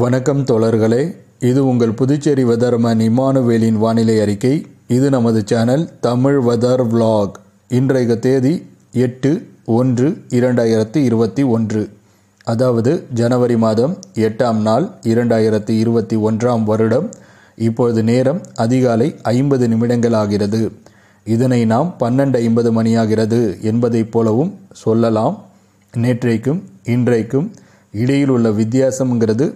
வணக்கம் தோழர்களே இது உங்கள் புதுச்சேரி வதர்மன் இமானுவேலின் வானிலை அறிக்கை இது நமது சேனல் தமிழ் வதர் விளாக் இன்றைய தேதி எட்டு ஒன்று இரண்டாயிரத்தி இருபத்தி ஒன்று அதாவது ஜனவரி மாதம் எட்டாம் நாள் இரண்டாயிரத்தி இருபத்தி ஒன்றாம் வருடம் இப்பொழுது நேரம் அதிகாலை ஐம்பது நிமிடங்கள் ஆகிறது இதனை நாம் பன்னெண்டு ஐம்பது மணியாகிறது என்பதைப் போலவும் சொல்லலாம் நேற்றைக்கும் இன்றைக்கும் இடையில் உள்ள வித்தியாசம்ங்கிறது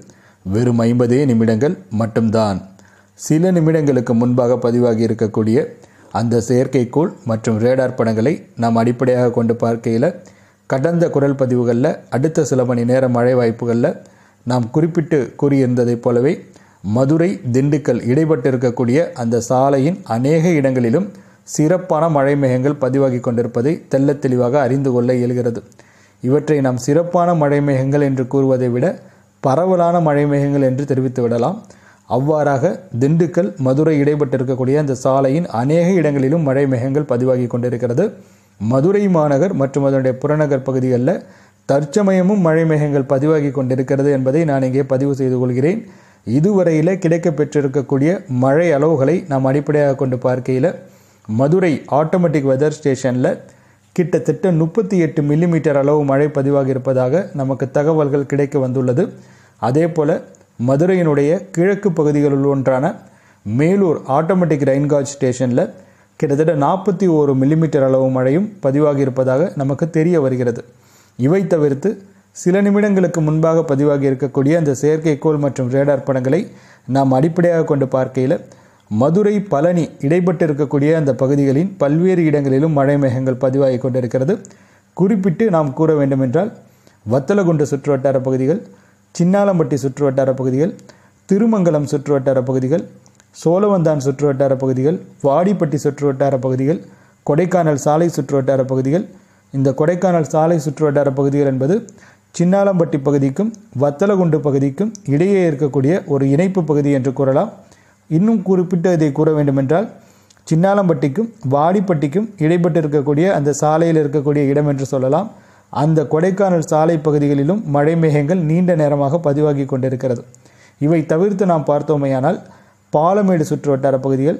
வெறும் ஐம்பதே நிமிடங்கள் மட்டும்தான் சில நிமிடங்களுக்கு முன்பாக பதிவாகி இருக்கக்கூடிய அந்த செயற்கைக்கோள் மற்றும் ரேடார் படங்களை நாம் அடிப்படையாக கொண்டு பார்க்கையில் கடந்த குரல் பதிவுகளில் அடுத்த சில மணி நேர மழை வாய்ப்புகளில் நாம் குறிப்பிட்டு கூறியிருந்ததைப் போலவே மதுரை திண்டுக்கல் இடைப்பட்டிருக்கக்கூடிய அந்த சாலையின் அநேக இடங்களிலும் சிறப்பான மழை மேகங்கள் பதிவாகி கொண்டிருப்பதை தெல்ல தெளிவாக அறிந்து கொள்ள இயல்கிறது இவற்றை நாம் சிறப்பான மழை மேகங்கள் என்று கூறுவதை விட பரவலான மழை மேகங்கள் என்று தெரிவித்து விடலாம் அவ்வாறாக திண்டுக்கல் மதுரை இடைப்பட்டிருக்கக்கூடிய அந்த சாலையின் அநேக இடங்களிலும் மழை மேகங்கள் பதிவாகி கொண்டிருக்கிறது மதுரை மாநகர் மற்றும் அதனுடைய புறநகர் பகுதிகளில் தற்சமயமும் மழை மேகங்கள் பதிவாகி கொண்டிருக்கிறது என்பதை நான் இங்கே பதிவு செய்து கொள்கிறேன் இதுவரையில் கிடைக்க பெற்றிருக்கக்கூடிய மழை அளவுகளை நாம் அடிப்படையாக கொண்டு பார்க்கையில் மதுரை ஆட்டோமேட்டிக் வெதர் ஸ்டேஷனில் கிட்டத்தட்ட முப்பத்தி எட்டு மில்லிமீட்டர் அளவு மழை பதிவாக இருப்பதாக நமக்கு தகவல்கள் கிடைக்க வந்துள்ளது அதே போல் மதுரையினுடைய கிழக்கு பகுதிகளில் ஒன்றான மேலூர் ஆட்டோமேட்டிக் ரெயின்கார்ட் ஸ்டேஷனில் கிட்டத்தட்ட நாற்பத்தி ஓரு மில்லிமீட்டர் அளவு மழையும் பதிவாகி இருப்பதாக நமக்கு தெரிய வருகிறது இவை தவிர்த்து சில நிமிடங்களுக்கு முன்பாக பதிவாகி இருக்கக்கூடிய அந்த செயற்கைக்கோள் மற்றும் ரேடார் படங்களை நாம் அடிப்படையாக கொண்டு பார்க்கையில் மதுரை பழனி இடைப்பட்டு இருக்கக்கூடிய அந்த பகுதிகளின் பல்வேறு இடங்களிலும் மழை மேகங்கள் பதிவாகி கொண்டிருக்கிறது குறிப்பிட்டு நாம் கூற வேண்டுமென்றால் வத்தலகுண்டு சுற்றுவட்டார பகுதிகள் சின்னாலம்பட்டி சுற்றுவட்டார பகுதிகள் திருமங்கலம் சுற்றுவட்டார பகுதிகள் சோழவந்தான் சுற்றுவட்டார பகுதிகள் வாடிப்பட்டி சுற்றுவட்டார பகுதிகள் கொடைக்கானல் சாலை சுற்றுவட்டார பகுதிகள் இந்த கொடைக்கானல் சாலை சுற்றுவட்டார பகுதிகள் என்பது சின்னாலம்பட்டி பகுதிக்கும் வத்தலகுண்டு பகுதிக்கும் இடையே இருக்கக்கூடிய ஒரு இணைப்பு பகுதி என்று கூறலாம் இன்னும் குறிப்பிட்டு அதை கூற வேண்டுமென்றால் சின்னாலம்பட்டிக்கும் வாடிப்பட்டிக்கும் இடைப்பட்டு இருக்கக்கூடிய அந்த சாலையில் இருக்கக்கூடிய இடம் என்று சொல்லலாம் அந்த கொடைக்கானல் சாலை பகுதிகளிலும் மழை மேகங்கள் நீண்ட நேரமாக பதிவாகி கொண்டிருக்கிறது இவை தவிர்த்து நாம் பார்த்தோமையானால் பாலமேடு சுற்று வட்டார பகுதிகள்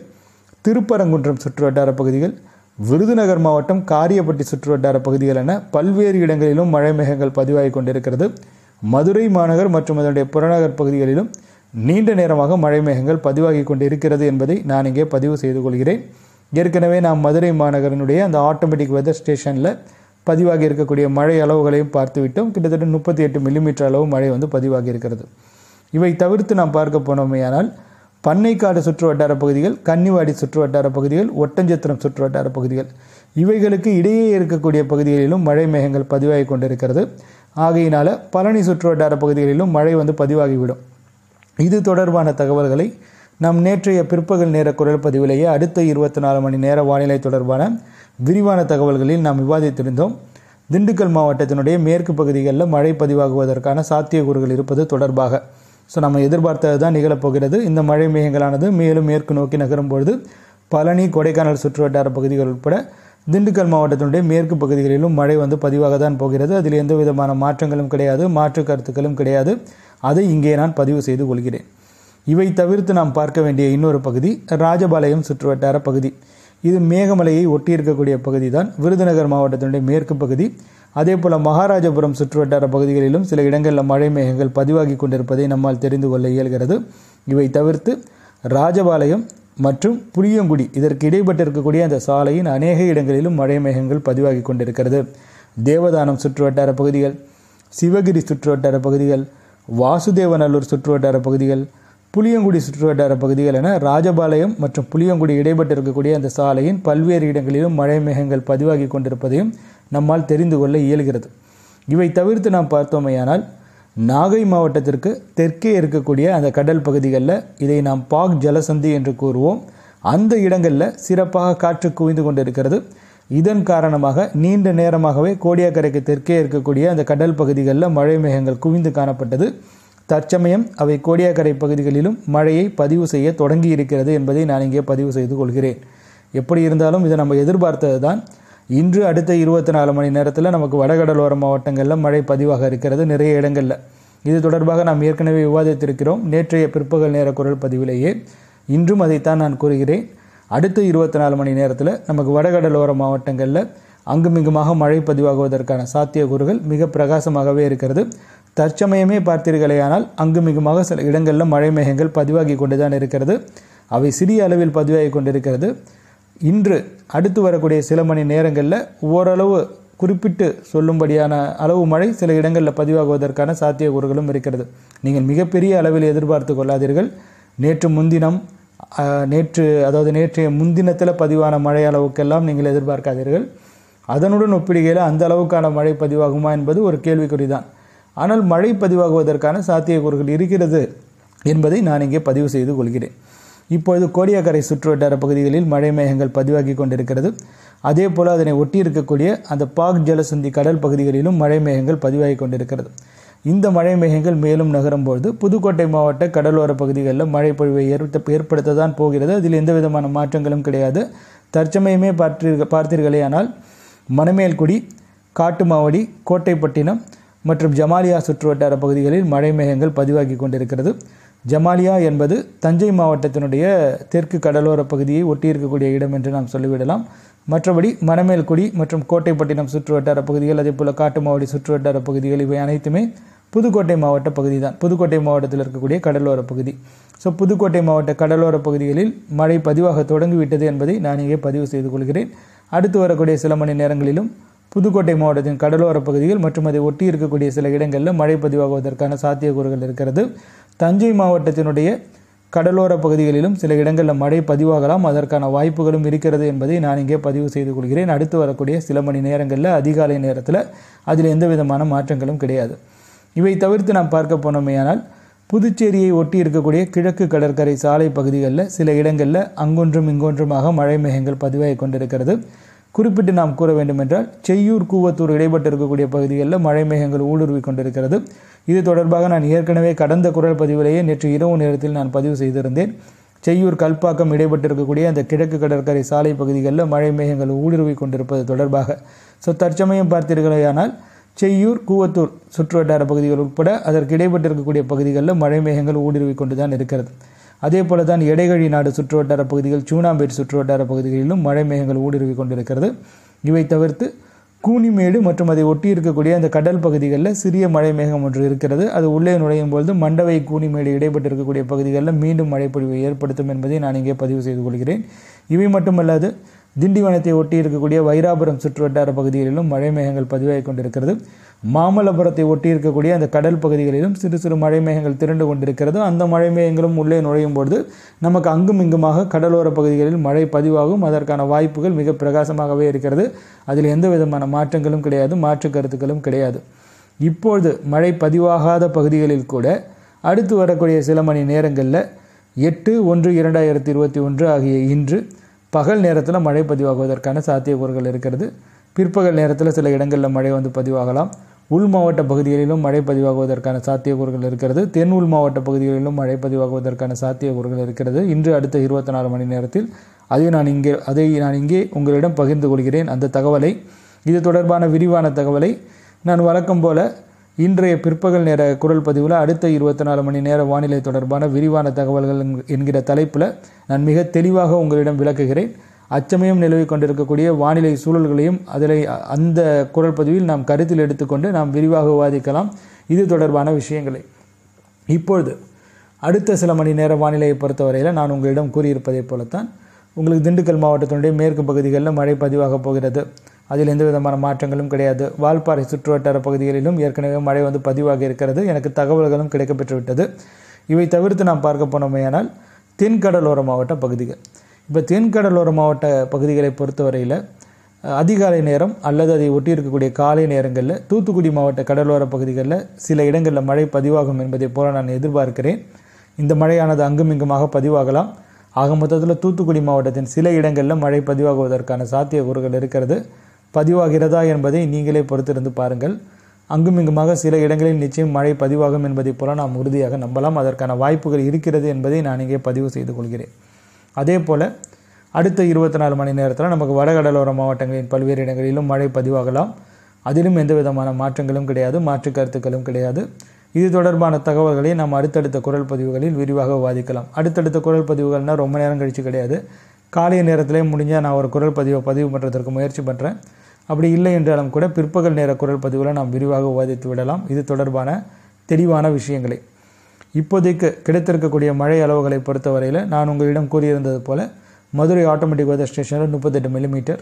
திருப்பரங்குன்றம் சுற்றுவட்டார பகுதிகள் விருதுநகர் மாவட்டம் காரியப்பட்டி வட்டார பகுதிகள் என பல்வேறு இடங்களிலும் மழை மேகங்கள் பதிவாகி கொண்டிருக்கிறது மதுரை மாநகர் மற்றும் அதனுடைய புறநகர் பகுதிகளிலும் நீண்ட நேரமாக மழை மேகங்கள் பதிவாகி கொண்டு இருக்கிறது என்பதை நான் இங்கே பதிவு செய்து கொள்கிறேன் ஏற்கனவே நாம் மதுரை மாநகரனுடைய அந்த ஆட்டோமேட்டிக் வெதர் ஸ்டேஷனில் பதிவாகி இருக்கக்கூடிய மழை அளவுகளையும் பார்த்துவிட்டோம் கிட்டத்தட்ட முப்பத்தி எட்டு மில்லிமீட்டர் அளவு மழை வந்து பதிவாகி இருக்கிறது இவை தவிர்த்து நாம் பார்க்க போனோமையானால் பண்ணைக்காடு சுற்று வட்டார பகுதிகள் கன்னிவாடி சுற்று வட்டார பகுதிகள் ஒட்டஞ்சத்திரம் சுற்று வட்டார பகுதிகள் இவைகளுக்கு இடையே இருக்கக்கூடிய பகுதிகளிலும் மழை மேகங்கள் பதிவாகி கொண்டிருக்கிறது ஆகையினால் பழனி சுற்று வட்டார பகுதிகளிலும் மழை வந்து பதிவாகிவிடும் இது தொடர்பான தகவல்களை நம் நேற்றைய பிற்பகல் நேர குரல் பதிவிலேயே அடுத்த இருபத்தி நாலு மணி நேர வானிலை தொடர்பான விரிவான தகவல்களில் நாம் விவாதித்திருந்தோம் திண்டுக்கல் மாவட்டத்தினுடைய மேற்கு பகுதிகளில் மழை பதிவாகுவதற்கான சாத்தியக்கூறுகள் இருப்பது தொடர்பாக ஸோ நம்ம எதிர்பார்த்தது தான் நிகழப்போகிறது இந்த மழை மேகங்களானது மேலும் மேற்கு நோக்கி நகரும் பொழுது பழனி கொடைக்கானல் சுற்றுவட்டார பகுதிகள் உட்பட திண்டுக்கல் மாவட்டத்தினுடைய மேற்கு பகுதிகளிலும் மழை வந்து பதிவாக தான் போகிறது அதில் எந்த விதமான மாற்றங்களும் கிடையாது மாற்று கருத்துக்களும் கிடையாது அதை இங்கே நான் பதிவு செய்து கொள்கிறேன் இவை தவிர்த்து நாம் பார்க்க வேண்டிய இன்னொரு பகுதி ராஜபாளையம் சுற்றுவட்டார பகுதி இது மேகமலையை ஒட்டியிருக்கக்கூடிய பகுதி தான் விருதுநகர் மாவட்டத்தினுடைய மேற்கு பகுதி அதே போல் மகாராஜபுரம் சுற்றுவட்டார பகுதிகளிலும் சில இடங்களில் மழை மேகங்கள் பதிவாகி கொண்டிருப்பதை நம்மால் தெரிந்து கொள்ள இயல்கிறது இவை தவிர்த்து ராஜபாளையம் மற்றும் புளியங்குடி இதற்கு இடைப்பட்டு இருக்கக்கூடிய அந்த சாலையின் அநேக இடங்களிலும் மழை மேகங்கள் பதிவாகி கொண்டிருக்கிறது தேவதானம் சுற்றுவட்டார பகுதிகள் சிவகிரி சுற்றுவட்டார பகுதிகள் வாசுதேவநல்லூர் சுற்றுவட்டார பகுதிகள் புளியங்குடி சுற்றுவட்டார பகுதிகள் என ராஜபாளையம் மற்றும் புளியங்குடி இடைப்பட்டு இருக்கக்கூடிய அந்த சாலையின் பல்வேறு இடங்களிலும் மழை மேகங்கள் பதிவாகி கொண்டிருப்பதையும் நம்மால் தெரிந்து கொள்ள இயல்கிறது இவை தவிர்த்து நாம் பார்த்தோமையானால் நாகை மாவட்டத்திற்கு தெற்கே இருக்கக்கூடிய அந்த கடல் பகுதிகளில் இதை நாம் பாக் ஜலசந்தி என்று கூறுவோம் அந்த இடங்களில் சிறப்பாக காற்று குவிந்து கொண்டிருக்கிறது இதன் காரணமாக நீண்ட நேரமாகவே கோடியாக்கரைக்கு தெற்கே இருக்கக்கூடிய அந்த கடல் பகுதிகளில் மழை மேகங்கள் குவிந்து காணப்பட்டது தற்சமயம் அவை கோடியாக்கரை பகுதிகளிலும் மழையை பதிவு செய்ய தொடங்கி இருக்கிறது என்பதை நான் இங்கே பதிவு செய்து கொள்கிறேன் எப்படி இருந்தாலும் இதை நம்ம எதிர்பார்த்தது தான் இன்று அடுத்த இருபத்தி நாலு மணி நேரத்தில் நமக்கு வடகடலோர மாவட்டங்களில் மழை பதிவாக இருக்கிறது நிறைய இடங்களில் இது தொடர்பாக நாம் ஏற்கனவே விவாதித்திருக்கிறோம் நேற்றைய பிற்பகல் நேர குரல் பதிவிலேயே இன்றும் அதைத்தான் நான் கூறுகிறேன் அடுத்த இருபத்தி நாலு மணி நேரத்தில் நமக்கு வடகடலோர மாவட்டங்களில் அங்குமிங்குமாக மழை பதிவாகுவதற்கான சாத்தியக்கூறுகள் மிக பிரகாசமாகவே இருக்கிறது தற்சமயமே பார்த்தீர்களேயானால் அங்குமிகுமாக சில இடங்களில் மழை மேகங்கள் பதிவாகி கொண்டு தான் இருக்கிறது அவை சிறிய அளவில் பதிவாகி கொண்டிருக்கிறது இன்று அடுத்து வரக்கூடிய சில மணி நேரங்களில் ஓரளவு குறிப்பிட்டு சொல்லும்படியான அளவு மழை சில இடங்களில் பதிவாகுவதற்கான சாத்தியக்கூறுகளும் இருக்கிறது நீங்கள் மிகப்பெரிய அளவில் எதிர்பார்த்து கொள்ளாதீர்கள் நேற்று முன்தினம் நேற்று அதாவது நேற்றைய முன்தினத்தில் பதிவான மழை அளவுக்கெல்லாம் நீங்கள் எதிர்பார்க்காதீர்கள் அதனுடன் ஒப்பிடுகையில் அந்த அளவுக்கான மழை பதிவாகுமா என்பது ஒரு கேள்விக்குறி தான் ஆனால் மழை பதிவாகுவதற்கான சாத்தியக்கூறுகள் இருக்கிறது என்பதை நான் இங்கே பதிவு செய்து கொள்கிறேன் இப்பொழுது கோடியாக்கரை சுற்றுவட்டார பகுதிகளில் மழை மேகங்கள் பதிவாகி கொண்டிருக்கிறது அதே போல் அதனை ஒட்டி இருக்கக்கூடிய அந்த பாக் ஜலசந்தி கடல் பகுதிகளிலும் மழை மேகங்கள் பதிவாகி கொண்டிருக்கிறது இந்த மழை மேகங்கள் மேலும் நகரும்பொழுது புதுக்கோட்டை மாவட்ட கடலோர பகுதிகளில் மழை பொழிவை ஏற்படுத்த ஏற்படுத்த தான் போகிறது அதில் எந்த விதமான மாற்றங்களும் கிடையாது தற்சமயமே பார்த்தீர்கள் ஆனால் மணமேல்குடி காட்டுமாவடி கோட்டைப்பட்டினம் மற்றும் ஜமாலியா சுற்றுவட்டார பகுதிகளில் மழை மேகங்கள் பதிவாகி கொண்டிருக்கிறது ஜமாலியா என்பது தஞ்சை மாவட்டத்தினுடைய தெற்கு கடலோர பகுதியை ஒட்டியிருக்கக்கூடிய இடம் என்று நாம் சொல்லிவிடலாம் மற்றபடி மணமேல்குடி மற்றும் கோட்டைப்பட்டினம் சுற்றுவட்டார பகுதிகள் அதே போல் காட்டுமாவடி சுற்றுவட்டார பகுதிகள் இவை அனைத்துமே புதுக்கோட்டை மாவட்ட பகுதி தான் புதுக்கோட்டை மாவட்டத்தில் இருக்கக்கூடிய கடலோர பகுதி ஸோ புதுக்கோட்டை மாவட்ட கடலோர பகுதிகளில் மழை பதிவாக தொடங்கிவிட்டது என்பதை நான் இங்கே பதிவு செய்து கொள்கிறேன் அடுத்து வரக்கூடிய சில மணி நேரங்களிலும் புதுக்கோட்டை மாவட்டத்தின் கடலோர பகுதிகள் மற்றும் அதை ஒட்டி இருக்கக்கூடிய சில இடங்களில் மழை பதிவாகுவதற்கான சாத்தியக்கூறுகள் இருக்கிறது தஞ்சை மாவட்டத்தினுடைய கடலோர பகுதிகளிலும் சில இடங்களில் மழை பதிவாகலாம் அதற்கான வாய்ப்புகளும் இருக்கிறது என்பதை நான் இங்கே பதிவு செய்து கொள்கிறேன் அடுத்து வரக்கூடிய சில மணி நேரங்களில் அதிகாலை நேரத்தில் அதில் எந்த விதமான மாற்றங்களும் கிடையாது இவை தவிர்த்து நாம் பார்க்க போனோமேயானால் புதுச்சேரியை ஒட்டி இருக்கக்கூடிய கிழக்கு கடற்கரை சாலை பகுதிகளில் சில இடங்களில் அங்கொன்றும் இங்கொன்றுமாக மழை மேகங்கள் பதிவாகி கொண்டிருக்கிறது குறிப்பிட்டு நாம் கூற வேண்டுமென்றால் செய்யூர் கூவத்தூர் இடைப்பட்டு இருக்கக்கூடிய பகுதிகளில் மழை மேகங்கள் ஊடுருவி கொண்டிருக்கிறது இது தொடர்பாக நான் ஏற்கனவே கடந்த குரல் பதிவிலேயே நேற்று இரவு நேரத்தில் நான் பதிவு செய்திருந்தேன் செய்யூர் கல்பாக்கம் இடைப்பட்டு இருக்கக்கூடிய அந்த கிழக்கு கடற்கரை சாலை பகுதிகளில் மழை மேகங்கள் ஊடுருவி கொண்டிருப்பது தொடர்பாக ஸோ தற்சமயம் பார்த்தீர்களேயானால் செய்யூர் கூவத்தூர் சுற்றுவட்டார பகுதிகள் உட்பட அதற்கு இடைப்பட்டு இருக்கக்கூடிய பகுதிகளில் மழை மேகங்கள் ஊடுருவி கொண்டு தான் இருக்கிறது அதே போல தான் எடைகழி நாடு சுற்றுவட்டார பகுதிகள் சூனாம்பேட் சுற்றுவட்டார பகுதிகளிலும் மழை மேகங்கள் ஊடுருவி கொண்டிருக்கிறது இவை தவிர்த்து கூனிமேடு மற்றும் அதை ஒட்டி இருக்கக்கூடிய அந்த கடல் பகுதிகளில் சிறிய மழை மேகம் ஒன்று இருக்கிறது அது உள்ளே நுழையும் பொழுது மண்டவை கூனிமேடு இடைப்பட்டு இருக்கக்கூடிய பகுதிகளில் மீண்டும் மழைப்பொழிவை ஏற்படுத்தும் என்பதை நான் இங்கே பதிவு செய்து கொள்கிறேன் இவை மட்டுமல்லாது திண்டிவனத்தை ஒட்டி இருக்கக்கூடிய வைராபுரம் சுற்றுவட்டார பகுதிகளிலும் மழை மேகங்கள் பதிவாகி கொண்டிருக்கிறது மாமல்லபுரத்தை ஒட்டி இருக்கக்கூடிய அந்த கடல் பகுதிகளிலும் சிறு சிறு மழை மேகங்கள் திரண்டு கொண்டிருக்கிறது அந்த மழை மேகங்களும் உள்ளே நுழையும் பொழுது நமக்கு அங்கும் இங்குமாக கடலோர பகுதிகளில் மழை பதிவாகும் அதற்கான வாய்ப்புகள் மிக பிரகாசமாகவே இருக்கிறது அதில் எந்த விதமான மாற்றங்களும் கிடையாது மாற்று கருத்துக்களும் கிடையாது இப்பொழுது மழை பதிவாகாத பகுதிகளில் கூட அடுத்து வரக்கூடிய சில மணி நேரங்களில் எட்டு ஒன்று இரண்டாயிரத்தி இருபத்தி ஒன்று ஆகிய இன்று பகல் நேரத்தில் மழை பதிவாகுவதற்கான சாத்தியக்கூறுகள் இருக்கிறது பிற்பகல் நேரத்தில் சில இடங்களில் மழை வந்து பதிவாகலாம் உள் மாவட்ட பகுதிகளிலும் மழை பதிவாகுவதற்கான சாத்தியக்கூறுகள் இருக்கிறது தென் உள் மாவட்ட பகுதிகளிலும் மழை பதிவாகுவதற்கான சாத்தியக்கூறுகள் இருக்கிறது இன்று அடுத்த இருபத்தி நாலு மணி நேரத்தில் அதை நான் இங்கே அதை நான் இங்கே உங்களிடம் பகிர்ந்து கொள்கிறேன் அந்த தகவலை இது தொடர்பான விரிவான தகவலை நான் வழக்கம் போல இன்றைய பிற்பகல் நேர குரல் பதிவில் அடுத்த இருபத்தி நாலு மணி நேர வானிலை தொடர்பான விரிவான தகவல்கள் என்கிற தலைப்பில் நான் மிக தெளிவாக உங்களிடம் விளக்குகிறேன் அச்சமயம் நிலவிக் கொண்டிருக்கக்கூடிய வானிலை சூழல்களையும் அதில் அந்த குரல் பதிவில் நாம் கருத்தில் எடுத்துக்கொண்டு நாம் விரிவாக விவாதிக்கலாம் இது தொடர்பான விஷயங்களை இப்பொழுது அடுத்த சில மணி நேர வானிலையை பொறுத்தவரையில் நான் உங்களிடம் கூறியிருப்பதைப் போலத்தான் உங்களுக்கு திண்டுக்கல் மாவட்டத்தினுடைய மேற்கு பகுதிகளில் மழை பதிவாக போகிறது அதில் எந்த விதமான மாற்றங்களும் கிடையாது வால்பாறை சுற்றுவட்டார பகுதிகளிலும் ஏற்கனவே மழை வந்து பதிவாக இருக்கிறது எனக்கு தகவல்களும் கிடைக்கப்பெற்றுவிட்டது இவை தவிர்த்து நாம் பார்க்க போனோமேயானால் தென்கடலோர மாவட்ட பகுதிகள் இப்போ தென்கடலோர மாவட்ட பகுதிகளை பொறுத்தவரையில் அதிகாலை நேரம் அல்லது அதை ஒட்டி இருக்கக்கூடிய காலை நேரங்களில் தூத்துக்குடி மாவட்ட கடலோர பகுதிகளில் சில இடங்களில் மழை பதிவாகும் என்பதை போல நான் எதிர்பார்க்கிறேன் இந்த மழையானது அங்கும் இங்குமாக பதிவாகலாம் ஆக மொத்தத்தில் தூத்துக்குடி மாவட்டத்தின் சில இடங்களில் மழை பதிவாகுவதற்கான சாத்தியக்கூறுகள் இருக்கிறது பதிவாகிறதா என்பதை நீங்களே பொறுத்திருந்து பாருங்கள் அங்கும் இங்குமாக சில இடங்களில் நிச்சயம் மழை பதிவாகும் என்பதை போல நாம் உறுதியாக நம்பலாம் அதற்கான வாய்ப்புகள் இருக்கிறது என்பதை நான் இங்கே பதிவு செய்து கொள்கிறேன் அதே போல் அடுத்த இருபத்தி நாலு மணி நேரத்தில் நமக்கு வடகடலோர மாவட்டங்களின் பல்வேறு இடங்களிலும் மழை பதிவாகலாம் அதிலும் எந்த விதமான மாற்றங்களும் கிடையாது மாற்று கருத்துக்களும் கிடையாது இது தொடர்பான தகவல்களை நாம் அடுத்தடுத்த குரல் பதிவுகளில் விரிவாக விவாதிக்கலாம் அடுத்தடுத்த குரல் பதிவுகள்னால் ரொம்ப நேரம் கழித்து கிடையாது காலை நேரத்திலே முடிஞ்சால் நான் ஒரு குரல் பதிவை பதிவு பண்ணுறதற்கு முயற்சி பண்ணுறேன் அப்படி இல்லை என்றாலும் கூட பிற்பகல் நேர குரல் பதிவுகளை நாம் விரிவாக விவாதித்து விடலாம் இது தொடர்பான தெளிவான விஷயங்களை இப்போதைக்கு கிடைத்திருக்கக்கூடிய மழை அளவுகளை பொறுத்தவரையில் நான் உங்களிடம் கூறியிருந்தது போல் மதுரை ஆட்டோமேட்டிக் வெதர் ஸ்டேஷனில் முப்பத்தெட்டு மில்லிமீட்டர்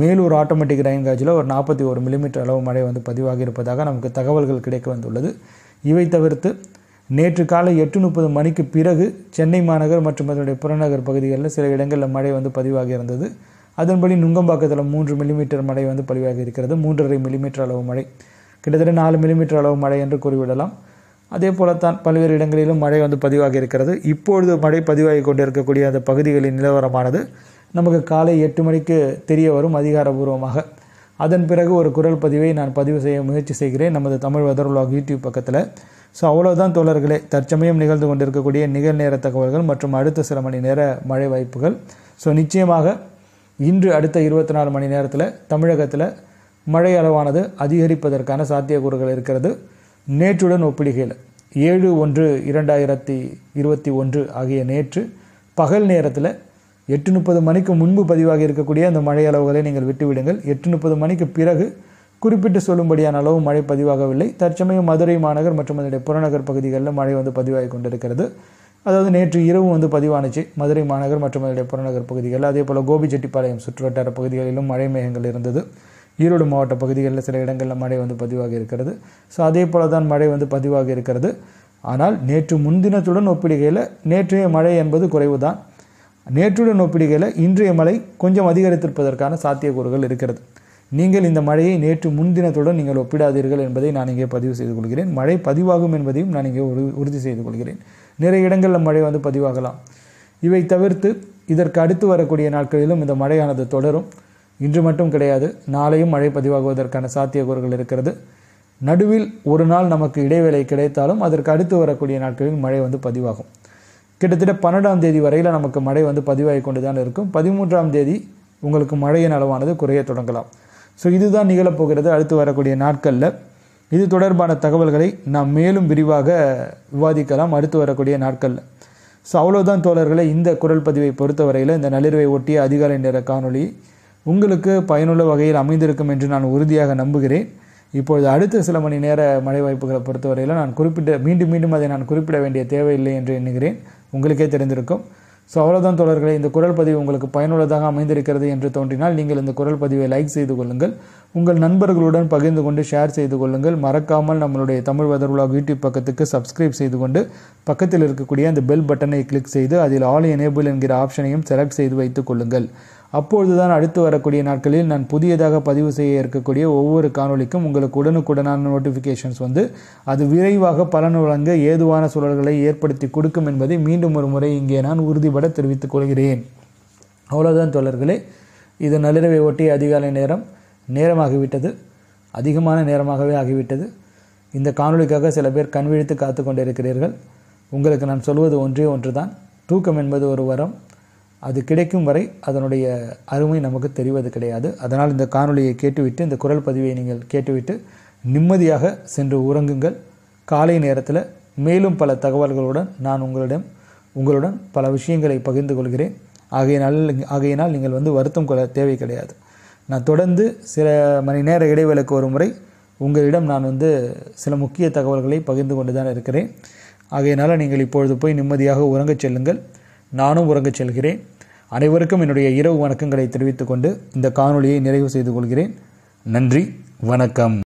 மேலூர் ஆட்டோமேட்டிக் ரயின் காஜில் ஒரு நாற்பத்தி ஒரு மில்லிமீட்டர் அளவு மழை வந்து பதிவாகி இருப்பதாக நமக்கு தகவல்கள் கிடைக்க வந்துள்ளது இவை தவிர்த்து நேற்று காலை எட்டு முப்பது மணிக்கு பிறகு சென்னை மாநகர் மற்றும் அதனுடைய புறநகர் பகுதிகளில் சில இடங்களில் மழை வந்து பதிவாகி இருந்தது அதன்படி நுங்கம்பாக்கத்தில் மூன்று மில்லிமீட்டர் மழை வந்து பதிவாகி இருக்கிறது மூன்றரை மில்லிமீட்டர் அளவு மழை கிட்டத்தட்ட நாலு மில்லிமீட்டர் அளவு மழை என்று கூறிவிடலாம் அதே போலத்தான் பல்வேறு இடங்களிலும் மழை வந்து பதிவாகி இருக்கிறது இப்பொழுது மழை பதிவாகி கொண்டிருக்கக்கூடிய அந்த பகுதிகளின் நிலவரமானது நமக்கு காலை எட்டு மணிக்கு தெரிய வரும் அதிகாரபூர்வமாக அதன் பிறகு ஒரு குரல் பதிவை நான் பதிவு செய்ய முயற்சி செய்கிறேன் நமது தமிழ் வெதர்லாக் யூடியூப் பக்கத்தில் ஸோ அவ்வளோதான் தோழர்களே தற்சமயம் நிகழ்ந்து கொண்டிருக்கக்கூடிய நிகழ்நேர தகவல்கள் மற்றும் அடுத்த சில மணி நேர மழை வாய்ப்புகள் ஸோ நிச்சயமாக இன்று அடுத்த இருபத்தி நாலு மணி நேரத்தில் தமிழகத்தில் மழை அளவானது அதிகரிப்பதற்கான சாத்தியக்கூறுகள் இருக்கிறது நேற்றுடன் ஒப்பிடுகையில் ஏழு ஒன்று இரண்டாயிரத்தி இருபத்தி ஒன்று ஆகிய நேற்று பகல் நேரத்தில் எட்டு முப்பது மணிக்கு முன்பு பதிவாகி இருக்கக்கூடிய அந்த மழை அளவுகளை நீங்கள் விட்டுவிடுங்கள் எட்டு முப்பது மணிக்கு பிறகு குறிப்பிட்டு சொல்லும்படியான அளவு மழை பதிவாகவில்லை தற்சமயம் மதுரை மாநகர் மற்றும் அதனுடைய புறநகர் பகுதிகளில் மழை வந்து பதிவாகி கொண்டிருக்கிறது அதாவது நேற்று இரவு வந்து பதிவானுச்சு மதுரை மாநகர் மற்றும் அதனுடைய புறநகர் பகுதிகளில் அதே போல் கோபிச்செட்டிப்பாளையம் சுற்றுவட்டார பகுதிகளிலும் மழை மேகங்கள் இருந்தது ஈரோடு மாவட்ட பகுதிகளில் சில இடங்களில் மழை வந்து பதிவாகி இருக்கிறது ஸோ அதே போல தான் மழை வந்து பதிவாகி இருக்கிறது ஆனால் நேற்று முன்தினத்துடன் ஒப்பிடுகையில் நேற்றைய மழை என்பது குறைவு தான் நேற்றுடன் ஒப்பிடுகையில் இன்றைய மழை கொஞ்சம் அதிகரித்திருப்பதற்கான சாத்தியக்கூறுகள் இருக்கிறது நீங்கள் இந்த மழையை நேற்று முன்தினத்துடன் நீங்கள் ஒப்பிடாதீர்கள் என்பதை நான் இங்கே பதிவு செய்து கொள்கிறேன் மழை பதிவாகும் என்பதையும் நான் இங்கே உறுதி செய்து கொள்கிறேன் நிறைய இடங்களில் மழை வந்து பதிவாகலாம் இவை தவிர்த்து இதற்கு அடுத்து வரக்கூடிய நாட்களிலும் இந்த மழையானது தொடரும் இன்று மட்டும் கிடையாது நாளையும் மழை பதிவாகுவதற்கான சாத்தியக்கூறுகள் இருக்கிறது நடுவில் ஒரு நாள் நமக்கு இடைவேளை கிடைத்தாலும் அதற்கு அடுத்து வரக்கூடிய நாட்களில் மழை வந்து பதிவாகும் கிட்டத்தட்ட பன்னெண்டாம் தேதி வரையில் நமக்கு மழை வந்து பதிவாகி கொண்டு தான் இருக்கும் பதிமூன்றாம் தேதி உங்களுக்கு மழையின் அளவானது குறைய தொடங்கலாம் ஸோ இதுதான் நிகழப்போகிறது அடுத்து வரக்கூடிய நாட்களில் இது தொடர்பான தகவல்களை நாம் மேலும் விரிவாக விவாதிக்கலாம் அடுத்து வரக்கூடிய நாட்களில் ஸோ அவ்வளோதான் தோழர்களை இந்த குரல் பதிவை பொறுத்தவரையில் இந்த நள்ளிரவை ஒட்டிய அதிகாலை நேர காணொலியை உங்களுக்கு பயனுள்ள வகையில் அமைந்திருக்கும் என்று நான் உறுதியாக நம்புகிறேன் இப்பொழுது அடுத்த சில மணி நேர மழை வாய்ப்புகளை பொறுத்தவரையில் நான் குறிப்பிட்ட மீண்டும் மீண்டும் அதை நான் குறிப்பிட வேண்டிய தேவையில்லை என்று எண்ணுகிறேன் உங்களுக்கே தெரிந்திருக்கும் ஸோ அவ்வளோதான் தொடர்களை இந்த குரல் பதிவு உங்களுக்கு பயனுள்ளதாக அமைந்திருக்கிறது என்று தோன்றினால் நீங்கள் இந்த குரல் பதிவை லைக் செய்து கொள்ளுங்கள் உங்கள் நண்பர்களுடன் பகிர்ந்து கொண்டு ஷேர் செய்து கொள்ளுங்கள் மறக்காமல் நம்மளுடைய தமிழ் வதர்வுலாக் யூடியூப் பக்கத்துக்கு சப்ஸ்கிரைப் செய்து கொண்டு பக்கத்தில் இருக்கக்கூடிய அந்த பெல் பட்டனை கிளிக் செய்து அதில் ஆல் எனேபிள் என்கிற ஆப்ஷனையும் செலக்ட் செய்து வைத்துக் கொள்ளுங்கள் அப்பொழுதுதான் அடுத்து வரக்கூடிய நாட்களில் நான் புதியதாக பதிவு செய்ய இருக்கக்கூடிய ஒவ்வொரு காணொலிக்கும் உங்களுக்கு உடனுக்குடனான நோட்டிஃபிகேஷன்ஸ் வந்து அது விரைவாக பலன் வழங்க ஏதுவான சூழல்களை ஏற்படுத்தி கொடுக்கும் என்பதை மீண்டும் ஒரு முறை இங்கே நான் உறுதிபட தெரிவித்துக் கொள்கிறேன் அவ்வளோதான் தோழர்களே இது நள்ளிரவை ஒட்டி அதிகாலை நேரம் நேரமாகிவிட்டது அதிகமான நேரமாகவே ஆகிவிட்டது இந்த காணொலிக்காக சில பேர் கண்விழித்து காத்து கொண்டிருக்கிறீர்கள் உங்களுக்கு நான் சொல்வது ஒன்றே ஒன்று தான் தூக்கம் என்பது ஒரு வரம் அது கிடைக்கும் வரை அதனுடைய அருமை நமக்கு தெரிவது கிடையாது அதனால் இந்த காணொலியை கேட்டுவிட்டு இந்த குரல் பதிவை நீங்கள் கேட்டுவிட்டு நிம்மதியாக சென்று உறங்குங்கள் காலை நேரத்தில் மேலும் பல தகவல்களுடன் நான் உங்களிடம் உங்களுடன் பல விஷயங்களை பகிர்ந்து கொள்கிறேன் ஆகையினால் ஆகையினால் நீங்கள் வந்து வருத்தம் கொள்ள தேவை கிடையாது நான் தொடர்ந்து சில மணி நேர இடைவேளைக்கு ஒரு முறை உங்களிடம் நான் வந்து சில முக்கிய தகவல்களை பகிர்ந்து கொண்டு தான் இருக்கிறேன் ஆகையினால் நீங்கள் இப்பொழுது போய் நிம்மதியாக உறங்கச் செல்லுங்கள் நானும் உறங்கச் செல்கிறேன் அனைவருக்கும் என்னுடைய இரவு வணக்கங்களை தெரிவித்துக்கொண்டு இந்த காணொலியை நிறைவு செய்து கொள்கிறேன் நன்றி வணக்கம்